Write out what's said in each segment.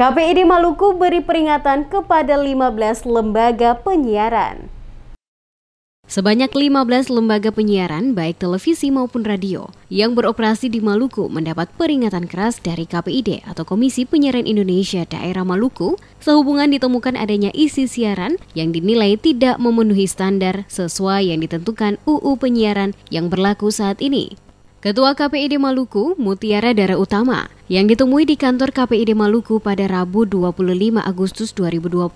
KPID Maluku beri peringatan kepada 15 lembaga penyiaran. Sebanyak 15 lembaga penyiaran, baik televisi maupun radio, yang beroperasi di Maluku mendapat peringatan keras dari KPID atau Komisi Penyiaran Indonesia Daerah Maluku sehubungan ditemukan adanya isi siaran yang dinilai tidak memenuhi standar sesuai yang ditentukan UU penyiaran yang berlaku saat ini. Ketua KPID Maluku, Mutiara Dara Utama, yang ditemui di kantor KPID Maluku pada Rabu 25 Agustus 2021,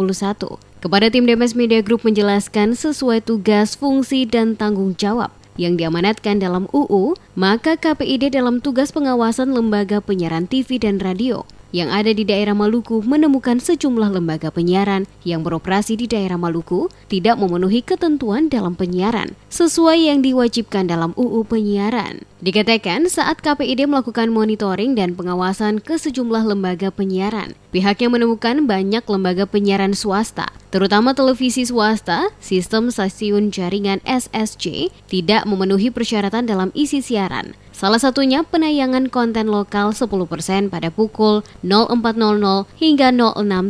kepada tim Demes Media Group menjelaskan sesuai tugas, fungsi, dan tanggung jawab yang diamanatkan dalam UU, maka KPID dalam tugas pengawasan lembaga penyiaran TV dan radio yang ada di daerah Maluku menemukan sejumlah lembaga penyiaran yang beroperasi di daerah Maluku tidak memenuhi ketentuan dalam penyiaran sesuai yang diwajibkan dalam UU penyiaran. Dikatakan saat KPID melakukan monitoring dan pengawasan ke sejumlah lembaga penyiaran, Pihaknya menemukan banyak lembaga penyiaran swasta, terutama televisi swasta, sistem stasiun jaringan SSJ tidak memenuhi persyaratan dalam isi siaran. Salah satunya penayangan konten lokal 10% pada pukul 04.00 hingga 06.30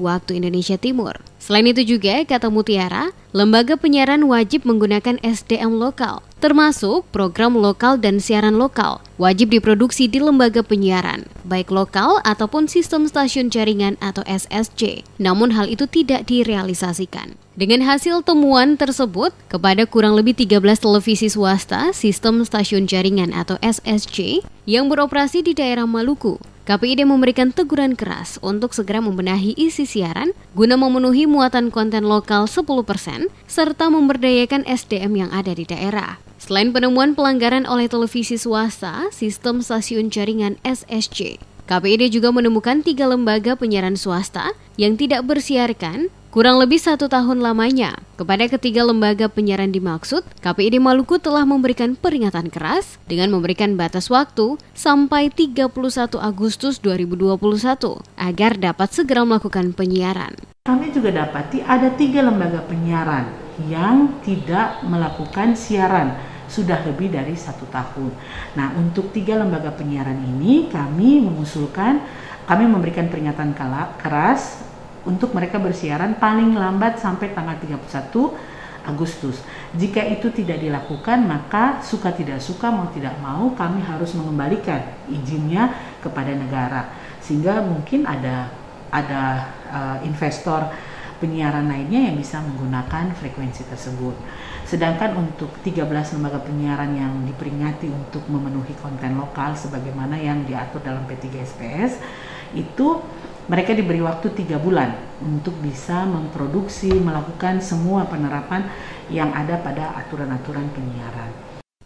waktu Indonesia Timur. Selain itu juga, kata Mutiara, lembaga penyiaran wajib menggunakan SDM lokal termasuk program lokal dan siaran lokal, wajib diproduksi di lembaga penyiaran, baik lokal ataupun sistem stasiun jaringan atau SSC. Namun hal itu tidak direalisasikan. Dengan hasil temuan tersebut, kepada kurang lebih 13 televisi swasta sistem stasiun jaringan atau SSC yang beroperasi di daerah Maluku, KPID memberikan teguran keras untuk segera membenahi isi siaran guna memenuhi muatan konten lokal 10% serta memberdayakan SDM yang ada di daerah. Selain penemuan pelanggaran oleh televisi swasta, sistem stasiun jaringan SSJ, KPID juga menemukan tiga lembaga penyiaran swasta yang tidak bersiarkan kurang lebih satu tahun lamanya. Kepada ketiga lembaga penyiaran dimaksud, KPID Maluku telah memberikan peringatan keras dengan memberikan batas waktu sampai 31 Agustus 2021 agar dapat segera melakukan penyiaran. Kami juga dapati ada tiga lembaga penyiaran yang tidak melakukan siaran sudah lebih dari satu tahun. Nah, untuk tiga lembaga penyiaran ini kami mengusulkan, kami memberikan peringatan keras untuk mereka bersiaran paling lambat sampai tanggal 31 Agustus. Jika itu tidak dilakukan, maka suka tidak suka, mau tidak mau, kami harus mengembalikan izinnya kepada negara. Sehingga mungkin ada ada uh, investor penyiaran lainnya yang bisa menggunakan frekuensi tersebut. Sedangkan untuk 13 lembaga penyiaran yang diperingati untuk memenuhi konten lokal sebagaimana yang diatur dalam P3SPS itu mereka diberi waktu tiga bulan untuk bisa memproduksi, melakukan semua penerapan yang ada pada aturan-aturan penyiaran.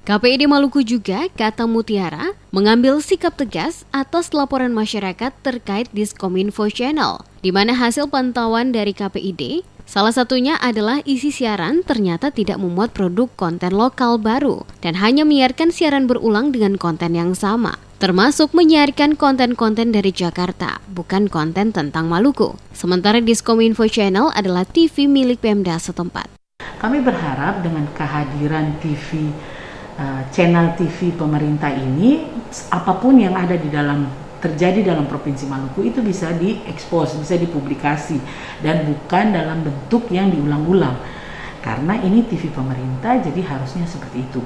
KPID Maluku juga, kata Mutiara, mengambil sikap tegas atas laporan masyarakat terkait Diskominfo Channel, di mana hasil pantauan dari KPID, salah satunya adalah isi siaran ternyata tidak memuat produk konten lokal baru dan hanya menyiarkan siaran berulang dengan konten yang sama termasuk menyiarkan konten-konten dari Jakarta, bukan konten tentang Maluku. Sementara Diskominfo Channel adalah TV milik Pemda setempat. Kami berharap dengan kehadiran TV uh, channel TV pemerintah ini apapun yang ada di dalam terjadi dalam provinsi Maluku itu bisa diekspos, bisa dipublikasi dan bukan dalam bentuk yang diulang-ulang. Karena ini TV pemerintah jadi harusnya seperti itu.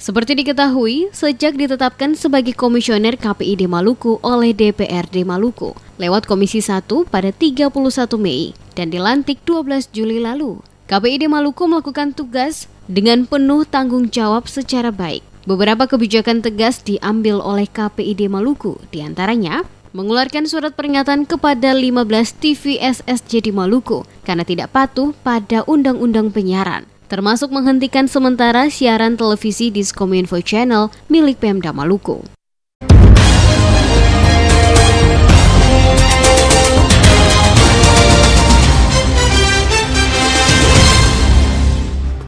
Seperti diketahui, sejak ditetapkan sebagai komisioner KPID Maluku oleh DPRD Maluku lewat Komisi 1 pada 31 Mei dan dilantik 12 Juli lalu, KPID Maluku melakukan tugas dengan penuh tanggung jawab secara baik. Beberapa kebijakan tegas diambil oleh KPID Maluku, diantaranya mengeluarkan surat peringatan kepada 15 TV SSJ di Maluku karena tidak patuh pada Undang-Undang Penyiaran, termasuk menghentikan sementara siaran televisi di Skominfo Channel milik Pemda Maluku.